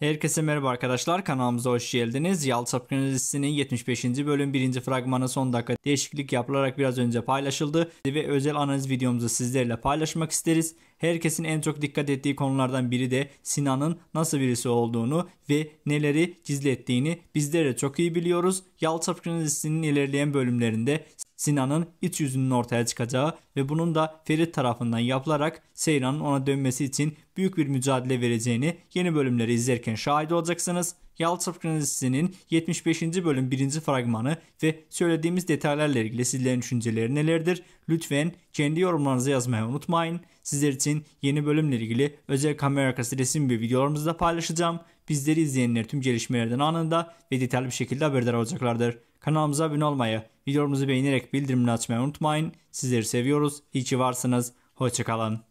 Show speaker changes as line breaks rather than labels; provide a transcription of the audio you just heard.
Herkese merhaba arkadaşlar kanalımıza hoş geldiniz. Yalçap Krenizisi'nin 75. bölüm 1. fragmanı son dakika değişiklik yapılarak biraz önce paylaşıldı ve özel analiz videomuzu sizlerle paylaşmak isteriz. Herkesin en çok dikkat ettiği konulardan biri de Sinan'ın nasıl birisi olduğunu ve neleri gizli ettiğini bizler de çok iyi biliyoruz. Yalçap Krenizisi'nin ilerleyen bölümlerinde Sinan'ın iç yüzünün ortaya çıkacağı ve bunun da Ferit tarafından yapılarak Seyran'ın ona dönmesi için büyük bir mücadele vereceğini yeni bölümleri izlerken şahit olacaksınız. Yalçıp Kredisi'nin 75. bölüm 1. fragmanı ve söylediğimiz detaylarla ilgili sizlerin düşünceleri nelerdir? Lütfen kendi yorumlarınızı yazmayı unutmayın. Sizler için yeni bölümle ilgili özel kamera arkası resim ve videolarımızı da paylaşacağım. Bizleri izleyenler tüm gelişmelerden anında ve detaylı bir şekilde haberdar olacaklardır. Kanalımıza abone olmayı, videomuzu beğenerek bildirimleri açmayı unutmayın. Sizleri seviyoruz. İyi ki varsınız.
Hoşçakalın.